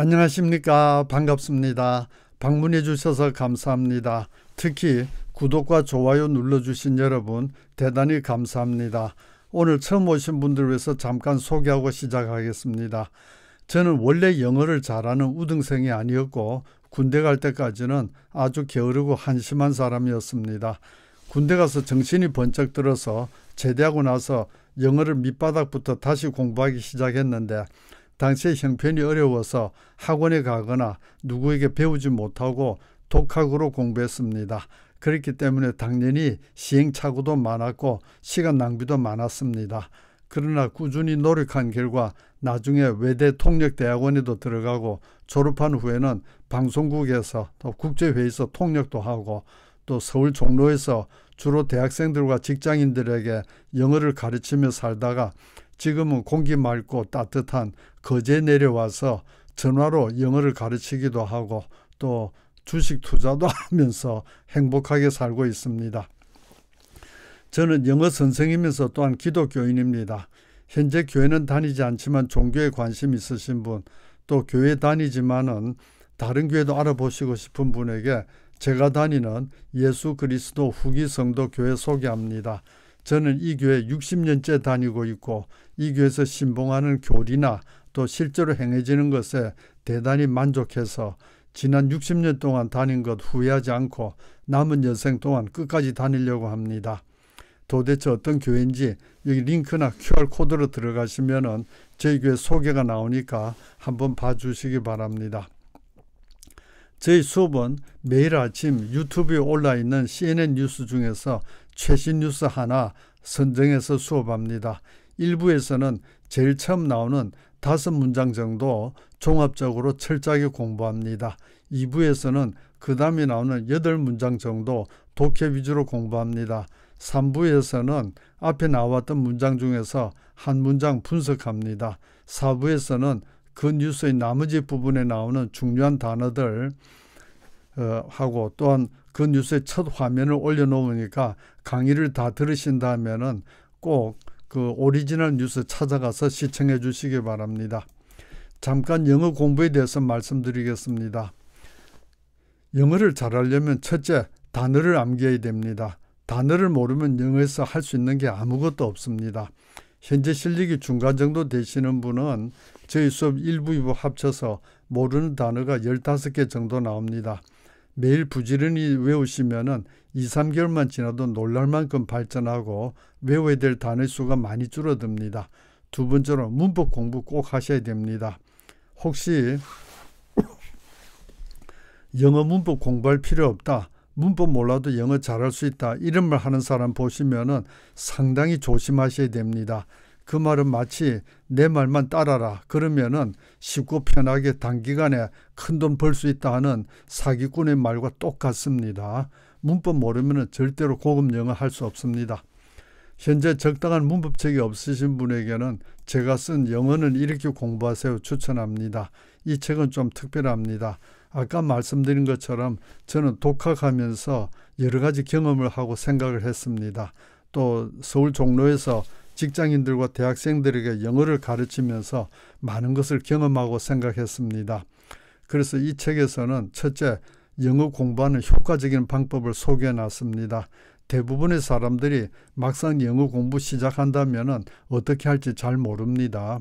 안녕하십니까. 반갑습니다. 방문해 주셔서 감사합니다. 특히 구독과 좋아요 눌러주신 여러분 대단히 감사합니다. 오늘 처음 오신 분들 을 위해서 잠깐 소개하고 시작하겠습니다. 저는 원래 영어를 잘하는 우등생이 아니었고 군대 갈 때까지는 아주 게으르고 한심한 사람이었습니다. 군대 가서 정신이 번쩍 들어서 제대하고 나서 영어를 밑바닥부터 다시 공부하기 시작했는데 당시에 형편이 어려워서 학원에 가거나 누구에게 배우지 못하고 독학으로 공부했습니다. 그렇기 때문에 당연히 시행착오도 많았고 시간 낭비도 많았습니다. 그러나 꾸준히 노력한 결과 나중에 외대 통역대학원에도 들어가고 졸업한 후에는 방송국에서 또 국제회의에서 통역도 하고 또 서울 종로에서 주로 대학생들과 직장인들에게 영어를 가르치며 살다가 지금은 공기 맑고 따뜻한 거제 내려와서 전화로 영어를 가르치기도 하고 또 주식 투자도 하면서 행복하게 살고 있습니다. 저는 영어 선생이면서 또한 기독교인입니다. 현재 교회는 다니지 않지만 종교에 관심 있으신 분, 또 교회 다니지만은 다른 교회도 알아보시고 싶은 분에게 제가 다니는 예수 그리스도 후기 성도 교회 소개합니다. 저는 이 교회 60년째 다니고 있고 이 교회에서 신봉하는 교리나 또 실제로 행해지는 것에 대단히 만족해서 지난 60년 동안 다닌 것 후회하지 않고 남은 여생 동안 끝까지 다니려고 합니다. 도대체 어떤 교회인지 여기 링크나 QR코드로 들어가시면 저희 교회 소개가 나오니까 한번 봐주시기 바랍니다. 저희 수업은 매일 아침 유튜브에 올라있는 CNN 뉴스 중에서 최신 뉴스 하나 선정해서 수업합니다. 일부에서는 제일 처음 나오는 다섯 문장 정도 종합적으로 철저하게 공부합니다. 2부에서는 그 다음에 나오는 8문장 정도 독해 위주로 공부합니다. 3부에서는 앞에 나왔던 문장 중에서 한 문장 분석합니다. 4부에서는 그 뉴스의 나머지 부분에 나오는 중요한 단어들 어, 하고 또한 그 뉴스의 첫 화면을 올려놓으니까 강의를 다들으신다면꼭 그 오리지널 뉴스 찾아가서 시청해 주시기 바랍니다. 잠깐 영어 공부에 대해서 말씀드리겠습니다. 영어를 잘하려면 첫째 단어를 암기해야 됩니다. 단어를 모르면 영어에서 할 수 있는 게 아무것도 없습니다. 현재 실력이 중간 정도 되시는 분은 저희 수업 1부, 2부 합쳐서 모르는 단어가 15개 정도 나옵니다. 매일 부지런히 외우시면은 2, 3개월만 지나도 놀랄 만큼 발전하고 외워야 될단어 수가 많이 줄어듭니다. 두 번째로 문법 공부 꼭 하셔야 됩니다. 혹시 영어 문법 공부할 필요 없다. 문법 몰라도 영어 잘할 수 있다. 이런 말 하는 사람 보시면은 상당히 조심하셔야 됩니다. 그 말은 마치 내 말만 따라라 그러면은 쉽고 편하게 단기간에 큰 돈 벌 수 있다 하는 사기꾼의 말과 똑같습니다. 문법 모르면 은 절대로 고급 영어 할 수 없습니다. 현재 적당한 문법책이 없으신 분에게는 제가 쓴 영어는 이렇게 공부하세요 추천합니다. 이 책은 좀 특별합니다. 아까 말씀드린 것처럼 저는 독학하면서 여러 가지 경험을 하고 생각을 했습니다. 또 서울 종로에서 직장인들과 대학생들에게 영어를 가르치면서 많은 것을 경험하고 생각했습니다. 그래서 이 책에서는 첫째, 영어 공부하는 효과적인 방법을 소개해 놨습니다. 대부분의 사람들이 막상 영어 공부 시작한다면 어떻게 할지 잘 모릅니다.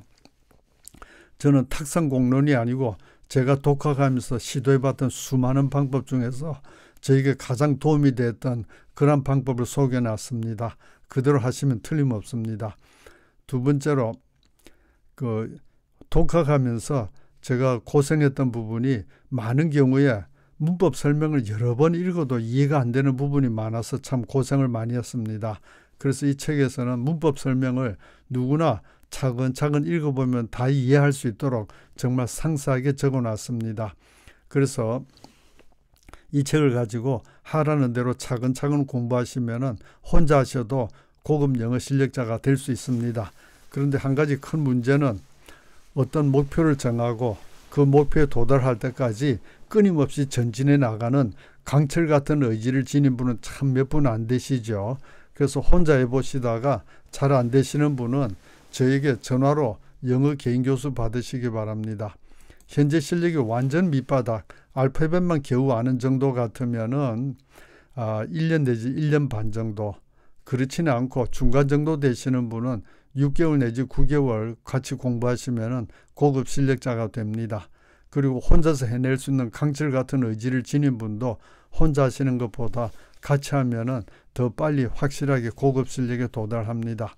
저는 탁상 공론이 아니고 제가 독학하면서 시도해봤던 수많은 방법 중에서 저에게 가장 도움이 됐던 그런 방법을 소개해놨습니다. 그대로 하시면 틀림없습니다. 두 번째로 그 독학하면서 제가 고생했던 부분이 많은 경우에 문법 설명을 여러 번 읽어도 이해가 안 되는 부분이 많아서 참 고생을 많이 했습니다. 그래서 이 책에서는 문법 설명을 누구나 차근차근 읽어보면 다 이해할 수 있도록 정말 상세하게 적어놨습니다. 그래서 이 책을 가지고 하라는 대로 차근차근 공부하시면은 혼자 하셔도 고급 영어 실력자가 될 수 있습니다. 그런데 한 가지 큰 문제는 어떤 목표를 정하고 그 목표에 도달할 때까지 끊임없이 전진해 나가는 강철 같은 의지를 지닌 분은 참 몇 분 안 되시죠. 그래서 혼자 해보시다가 잘 안 되시는 분은 저에게 전화로 영어 개인 교수 받으시기 바랍니다. 현재 실력이 완전 밑바닥 알파벳만 겨우 아는 정도 같으면은 아, 1년 내지 1년 반 정도 그렇지는 않고 중간 정도 되시는 분은 6개월 내지 9개월 같이 공부하시면은 고급 실력자가 됩니다. 그리고 혼자서 해낼 수 있는 강철 같은 의지를 지닌 분도 혼자 하시는 것보다 같이 하면은 더 빨리 확실하게 고급 실력에 도달합니다.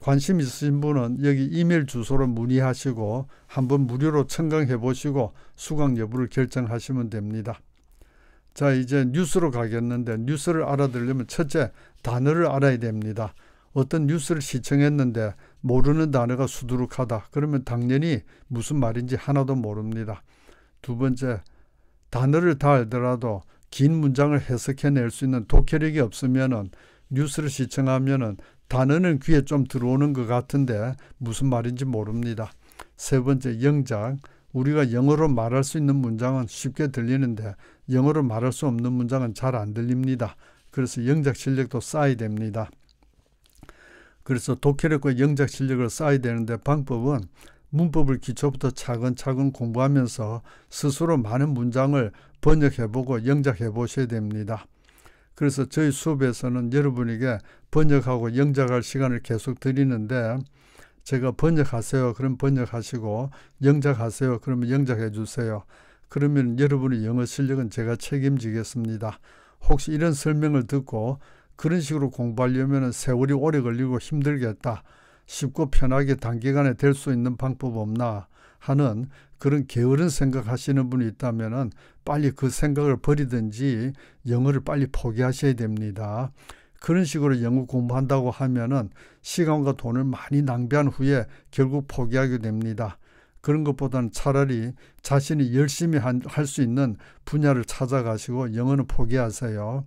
관심 있으신 분은 여기 이메일 주소로 문의하시고 한번 무료로 청강해 보시고 수강 여부를 결정하시면 됩니다. 자 이제 뉴스로 가겠는데 뉴스를 알아들려면 첫째 단어를 알아야 됩니다. 어떤 뉴스를 시청했는데 모르는 단어가 수두룩하다. 그러면 당연히 무슨 말인지 하나도 모릅니다. 두 번째 단어를 다 알더라도 긴 문장을 해석해낼 수 있는 독해력이 없으면은 뉴스를 시청하면은 단어는 귀에 좀 들어오는 것 같은데 무슨 말인지 모릅니다. 세 번째 영작 우리가 영어로 말할 수 있는 문장은 쉽게 들리는데 영어로 말할 수 없는 문장은 잘 안 들립니다. 그래서 영작 실력도 쌓아야 됩니다. 그래서 독해력과 영작 실력을 쌓아야 되는데 방법은 문법을 기초부터 차근차근 공부하면서 스스로 많은 문장을 번역해보고 영작해 보셔야 됩니다. 그래서 저희 수업에서는 여러분에게 번역하고 영작할 시간을 계속 드리는데 제가 번역하세요. 그럼 번역하시고 영작하세요. 그러면 영작해 주세요. 그러면 여러분의 영어 실력은 제가 책임지겠습니다. 혹시 이런 설명을 듣고 그런 식으로 공부하려면 세월이 오래 걸리고 힘들겠다. 쉽고 편하게 단기간에 될 수 있는 방법 없나? 하는 그런 게으른 생각하시는 분이 있다면 빨리 그 생각을 버리든지 영어를 빨리 포기하셔야 됩니다. 그런 식으로 영어 공부한다고 하면 시간과 돈을 많이 낭비한 후에 결국 포기하게 됩니다. 그런 것보다는 차라리 자신이 열심히 할 수 있는 분야를 찾아가시고 영어는 포기하세요.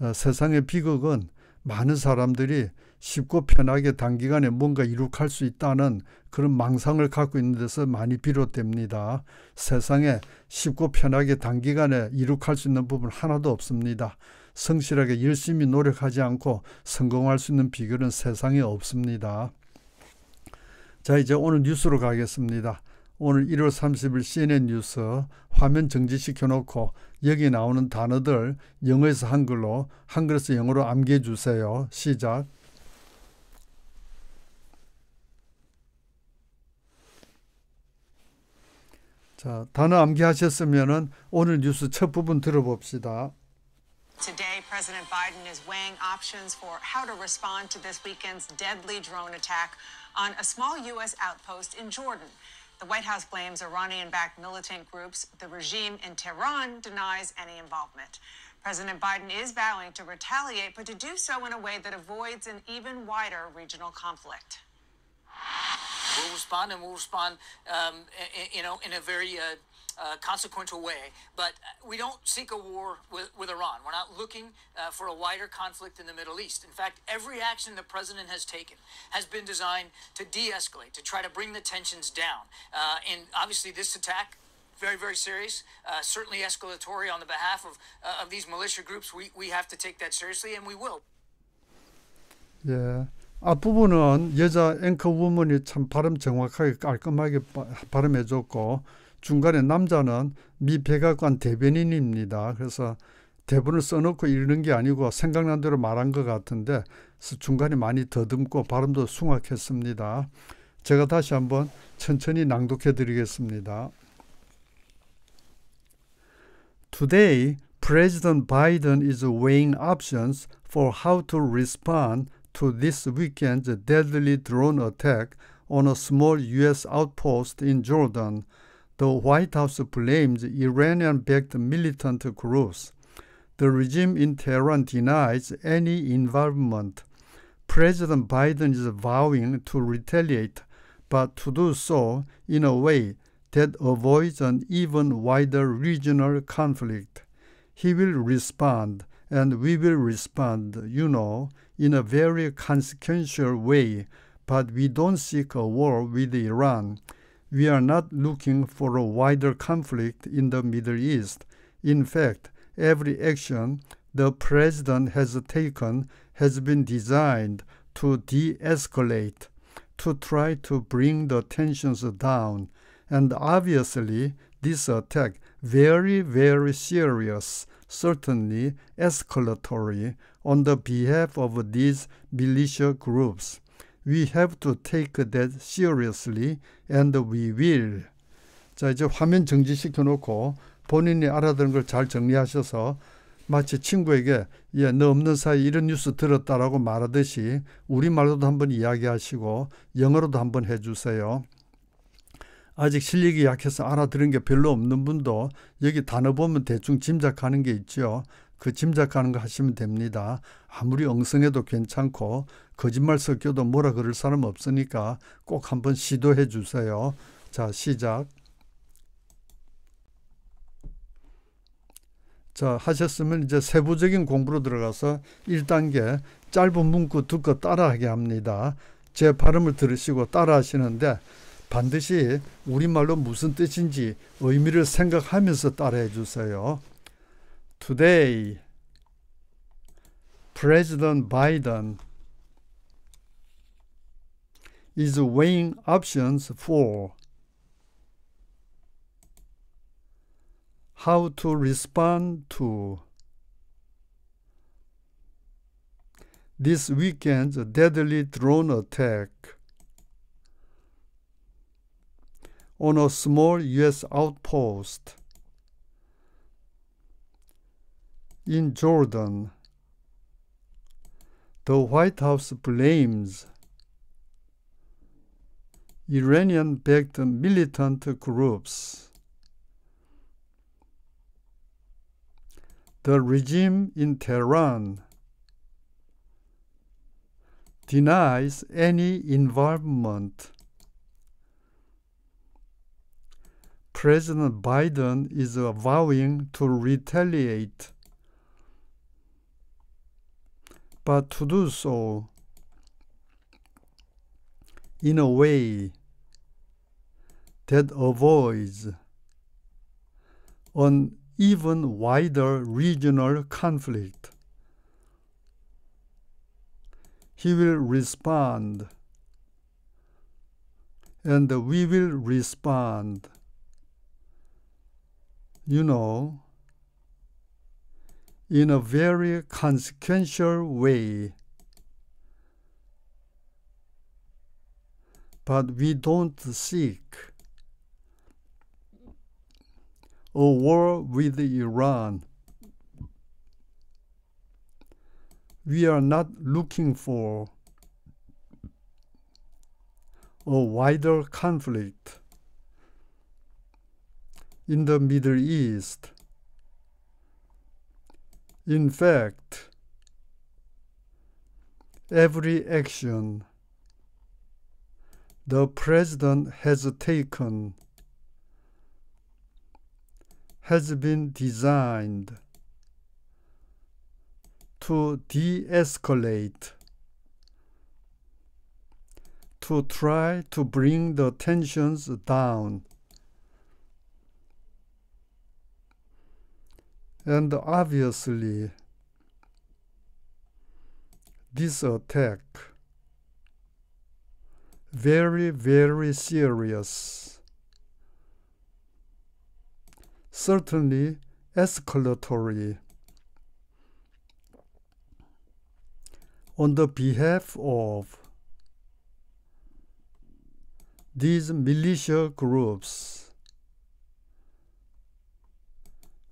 어, 세상의 비극은 많은 사람들이 쉽고 편하게 단기간에 뭔가 이룩할 수 있다는 그런 망상을 갖고 있는 데서 많이 비롯됩니다. 세상에 쉽고 편하게 단기간에 이룩할 수 있는 부분 하나도 없습니다. 성실하게 열심히 노력하지 않고 성공할 수 있는 비결은 세상에 없습니다. 자 이제 오늘 뉴스로 가겠습니다. 오늘 1월 30일 CNN 뉴스 화면 정지시켜 놓고 여기 나오는 단어들 영어에서 한글로 한글에서 영어로 암기해 주세요. 시작 자, 단어 암기하셨으면은 오늘 뉴스 첫 부분 들어봅시다. Today, President Biden is weighing options for how to respond to this weekend's deadly drone attack on a small U.S. outpost in Jordan. The White House blames Iranian backed militant groups. The regime in Tehran denies any involvement. President Biden is vowing to retaliate, but to do so in a way that avoids an even wider regional conflict will respond and will respond, um, you know, in a very uh, uh, consequential way. But we don't seek a war with, with Iran. We're not looking uh, for a wider conflict in the Middle East. In fact, every action the president has taken has been designed to de escalate, to try to bring the tensions down. Uh, and obviously, this attack very, very serious. Uh, certainly escalatory on the behalf of uh, of these militia groups. We we have to take that seriously, and we will. Yeah, 앞부분은 여자 앵커 우먼이 참 발음 정확하게 깔끔하게 발음해 줬고 중간에 남자는 미 백악관 대변인입니다. 그래서 대본을 써놓고 읽는 게 아니고 생각난 대로 말한 것 같은데 중간에 많이 더듬고 발음도 숭악했습니다. 제가 다시 한번 천천히 낭독해 드리겠습니다. Today, President Biden is weighing options for how to respond to this weekend's deadly drone attack on a small U.S. outpost in Jordan, the White House blames Iranian backed militant groups. The regime in Tehran denies any involvement. President Biden is vowing to retaliate, but to do so in a way that avoids an even wider regional conflict. He will respond, and we will respond, you know, in a very consequential way, but we don't seek a war with Iran. We are not looking for a wider conflict in the Middle East. In fact, every action the president has taken has been designed to de escalate, to try to bring the tensions down. And obviously, this attack very, very serious, certainly escalatory, on the behalf of these militia groups. We have to take that seriously and we will. 자, 이제 화면 정지시켜 놓고 본인이 알아듣는 걸잘 정리하셔서 마치 친구에게 예, 너 없는 사이 이런 뉴스 들었다라고 말하듯이 우리말로도 한번 이야기하시고 영어로도 한번 해주세요. 아직 실력이 약해서 알아들은 게 별로 없는 분도 여기 단어 보면 대충 짐작하는 게 있죠. 그 짐작하는 거 하시면 됩니다. 아무리 엉성해도 괜찮고 거짓말 섞여도 뭐라 그럴 사람 없으니까 꼭 한번 시도해 주세요. 자, 시작. 자, 하셨으면 이제 세부적인 공부로 들어가서 1단계 짧은 문구 두꺼 따라하게 합니다. 제 발음을 들으시고 따라하시는데 반드시 우리말로 무슨 뜻인지 의미를 생각하면서 따라해 주세요. today, President Biden is weighing options for how to respond to this weekend's deadly drone attack on a small U.S. outpost. in Jordan. The White House blames Iranian backed militant groups. The regime in Tehran denies any involvement. President Biden is vowing to retaliate but to do so, in a way that avoids an even wider regional conflict. He will respond, and we will respond. You know, in a very consequential way. But we don't seek a war with Iran. We are not looking for a wider conflict in the Middle East. In fact, every action the president has taken has been designed to de escalate, to try to bring the tensions down. And obviously, this attack very, very serious. Certainly escalatory. On the behalf of these militia groups,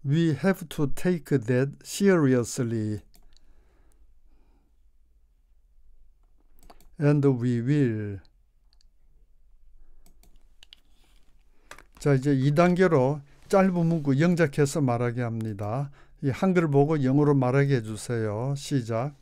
We have to take that seriously. And we will. 자 이제 2단계로 짧은 문구 영작해서 말하게 합니다. 이 한글 보고 영어로 말하게 해주세요. 시작.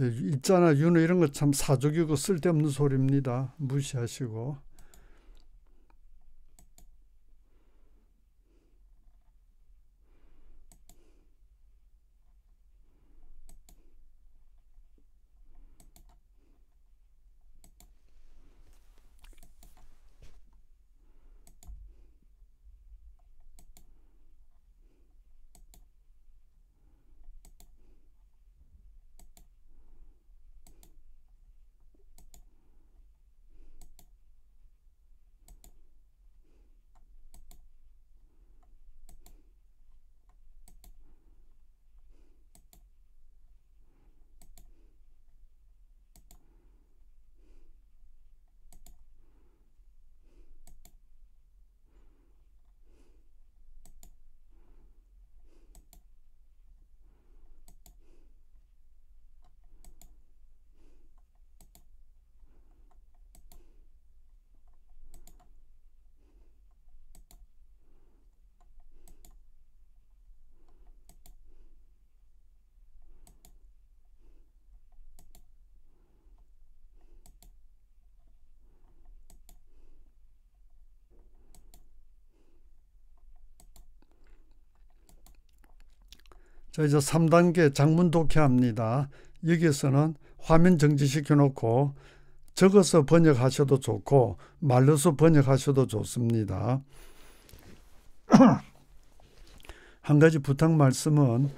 예, 있잖아 윤호 이런 거 참 사족이고 쓸데없는 소리입니다. 무시하시고 자 이제 3단계 장문 독해합니다. 여기에서는 화면 정지시켜 놓고 적어서 번역하셔도 좋고 말로서 번역하셔도 좋습니다. 한 가지 부탁 말씀은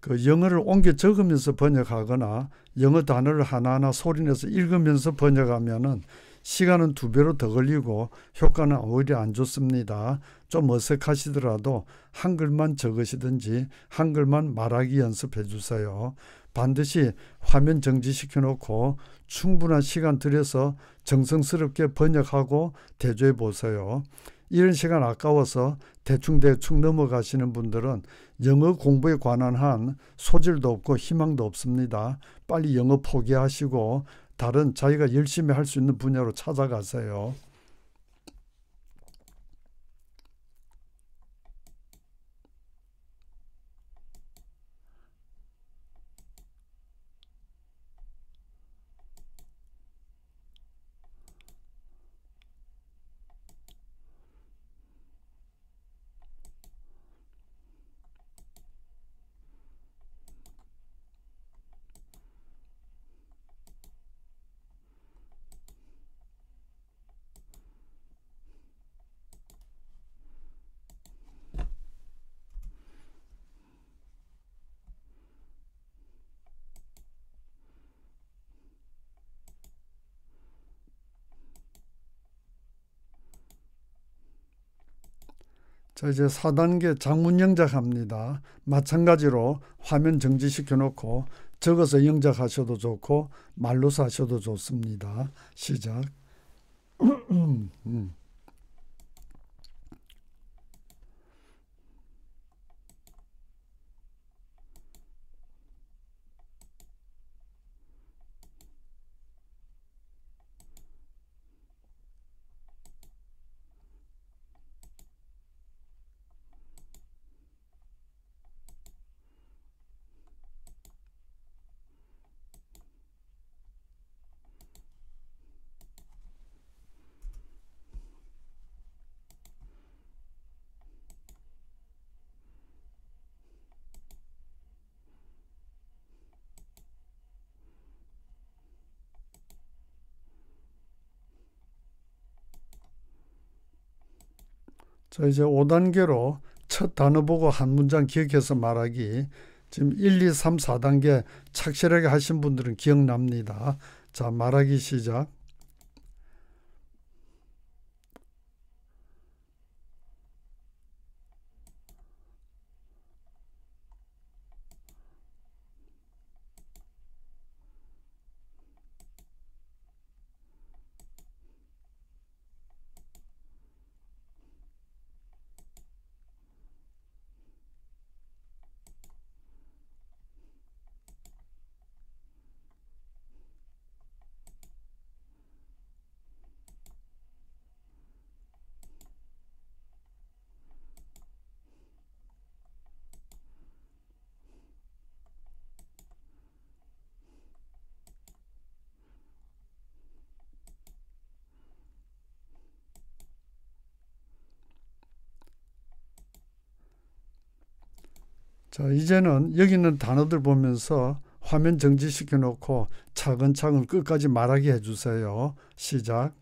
그 영어를 옮겨 적으면서 번역하거나 영어 단어를 하나하나 소리내서 읽으면서 번역하면은 시간은 두 배로 더 걸리고 효과는 오히려 안 좋습니다. 좀 어색하시더라도 한글만 적으시든지 한글만 말하기 연습해 주세요. 반드시 화면 정지시켜 놓고 충분한 시간 들여서 정성스럽게 번역하고 대조해 보세요. 이런 시간 아까워서 대충대충 넘어가시는 분들은 영어 공부에 관한 한 소질도 없고 희망도 없습니다. 빨리 영어 포기하시고 다른 자기가 열심히 할 수 있는 분야로 찾아가세요. 자 이제 4단계 장문 영작합니다. 마찬가지로 화면 정지시켜 놓고 적어서 영작하셔도 좋고 말로서 하셔도 좋습니다. 시작 음. 음. 자, 이제 5단계로 첫 단어 보고 한 문장 기억해서 말하기. 지금 1, 2, 3, 4단계 착실하게 하신 분들은 기억납니다. 자, 말하기 시작. 자, 이제는 여기 있는 단어들 보면서 화면 정지시켜 놓고 차근차근 끝까지 말하게 해 주세요. 시작.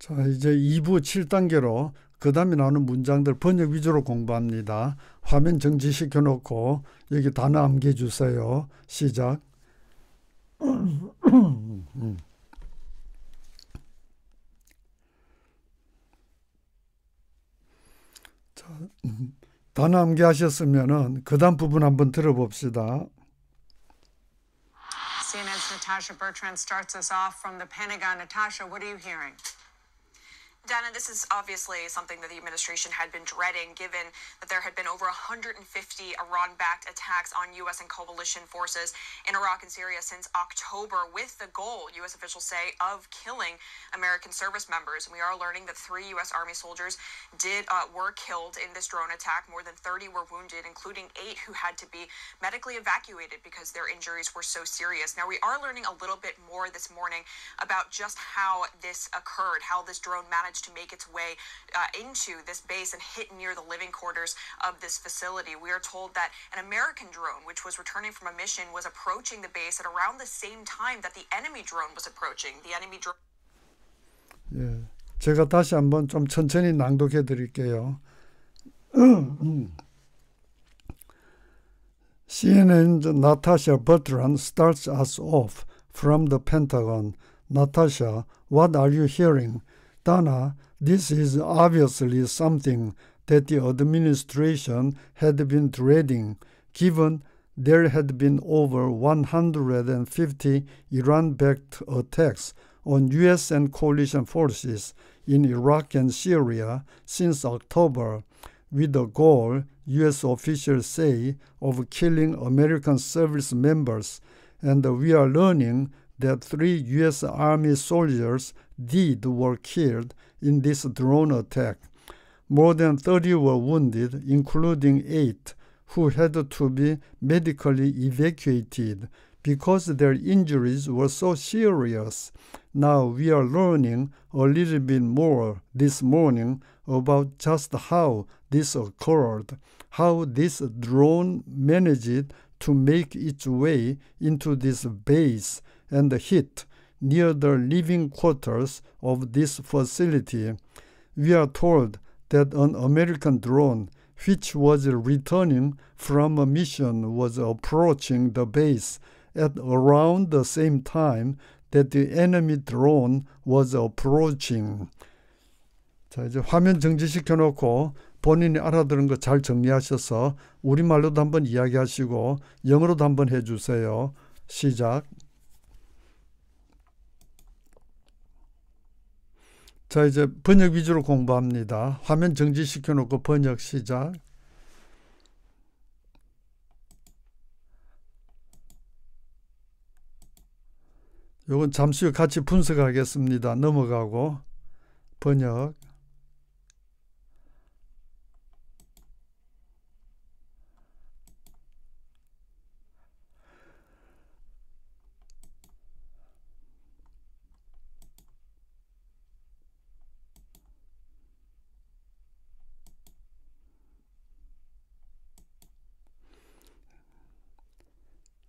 자, 이제 2부 7단계로 그 다음에 나오는 문장들 번역 위주로 공부합니다. 화면 정지시켜 놓고 여기 단어 암기해주세요. 시작. 음. 자, 음. 단어 암기하셨으면은 그다음 부분 한번 들어봅시다. CNN's Natasha Bertrand starts us off from the Pentagon. Natasha, what are you hearing? Donna, this is obviously something that the administration had been dreading, given that there had been over 150 Iran backed attacks on U.S. and coalition forces in Iraq and Syria since October, with the goal, U.S. officials say, of killing American service members. And we are learning that three U.S. Army soldiers did uh, were killed in this drone attack. More than 30 were wounded, including eight who had to be medically evacuated because their injuries were so serious. Now, we are learning a little bit more this morning about just how this occurred, how this drone managed managed to make its way uh, into this base and hit near the living quarters of this facility. We are told that an American drone, which was returning from a mission, was approaching the base at around the same time that the enemy drone was approaching. The enemy drone. Yeah, 제가 다시 한번 좀 천천히 낭독해 드릴게요. CNN Natasha Bertrand starts us off from the Pentagon. Natasha, what are you hearing? Dana, this is obviously something that the administration had been dreading, given there had been over 150 Iran backed attacks on U.S. and coalition forces in Iraq and Syria since October, with the goal, U.S. officials say, of killing American service members. And we are learning that three U.S. Army soldiers did were killed in this drone attack. More than 30 were wounded, including eight who had to be medically evacuated because their injuries were so serious. Now we are learning a little bit more this morning about just how this occurred, how this drone managed to make its way into this base and heat near the living quarters of this facility, we are told that an American drone which was returning from a mission was approaching the base at around the same time that the enemy drone was approaching. 자, 이제 화면 정지시켜 놓고 본인이 알아들은 거 잘 정리하셔서 우리말로도 한번 이야기하시고 영어로도 한번 해 주세요. 시작. 자 이제 번역 위주로 공부합니다. 화면 정지시켜 놓고 번역 시작. 요건 잠시 후 같이 분석하겠습니다. 넘어가고 번역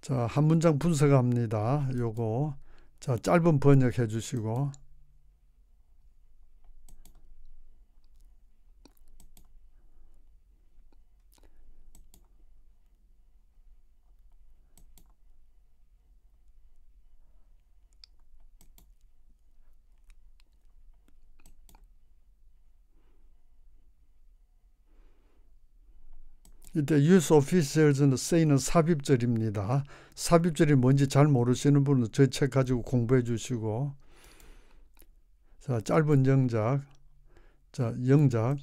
자, 한 문장 분석합니다. 요거. 자, 짧은 번역해 주시고 이때 유 s o f f i 는 쓰이는 삽입절입니다. 삽입절이 뭔지 잘 모르시는 분은 저 책 가지고 공부해 주시고 자 짧은 영작 자 영작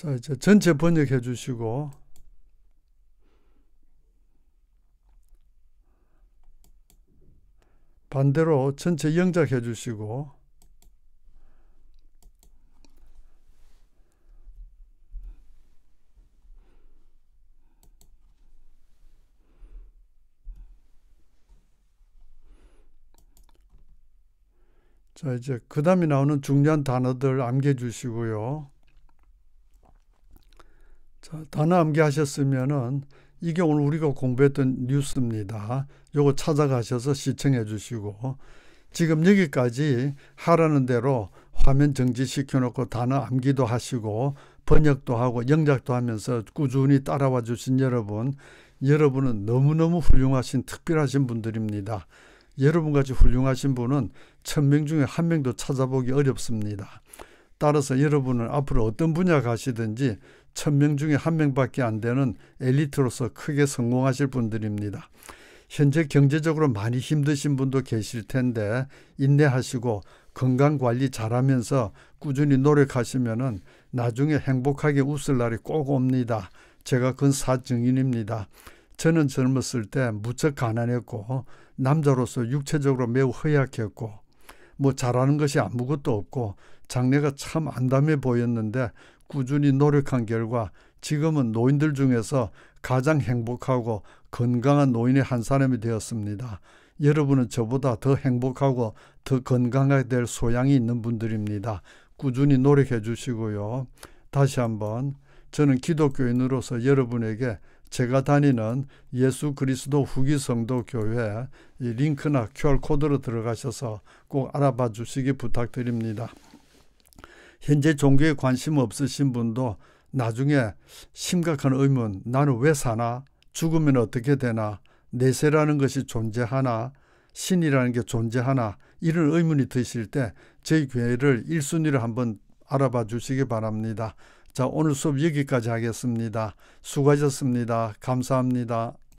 자, 이제 전체 번역해 주시고 반대로 전체 영작해 주시고 자 이제 그 다음에 나오는 중요한 단어들 암기해 주시고요. 더 남기하셨으면은 이게 오늘 우리가 공부했던 뉴스입니다. 요거 찾아가셔서 시청해 주시고 지금 여기까지 하라는 대로 화면 정지시켜 놓고 단어 암기도 하시고 번역도 하고 영작도 하면서 꾸준히 따라와 주신 여러분 여러분은 너무너무 훌륭하신 특별하신 분들입니다. 여러분같이 훌륭하신 분은 천명 중에 한 명도 찾아보기 어렵습니다. 따라서 여러분은 앞으로 어떤 분야 가시든지 천명 중에 한명밖에안 되는 엘리트로서 크게 성공하실 분들입니다. 현재 경제적으로 많이 힘드신 분도 계실 텐데 인내하시고 건강 관리 잘하면서 꾸준히 노력하시면은 나중에 행복하게 웃을 날이 꼭 옵니다. 제가 그사 증인입니다. 저는 젊었을 때 무척 가난했고 남자로서 육체적으로 매우 허약했고 뭐 잘하는 것이 아무것도 없고 장래가 참 안담해 보였는데 꾸준히 노력한 결과 지금은 노인들 중에서 가장 행복하고 건강한 노인의 한 사람이 되었습니다. 여러분은 저보다 더 행복하고 더 건강하게 될 소양이 있는 분들입니다. 꾸준히 노력해 주시고요. 다시 한번 저는 기독교인으로서 여러분에게 제가 다니는 예수 그리스도 후기 성도 교회 링크나 QR코드로 들어가셔서 꼭 알아봐 주시기 부탁드립니다. 현재 종교에 관심 없으신 분도 나중에 심각한 의문, 나는 왜 사나? 죽으면 어떻게 되나? 내세라는 것이 존재하나? 신이라는 게 존재하나? 이런 의문이 드실 때 저희 교회를 1순위로 한번 알아봐 주시기 바랍니다. 자, 오늘 수업 여기까지 하겠습니다. 수고하셨습니다. 감사합니다.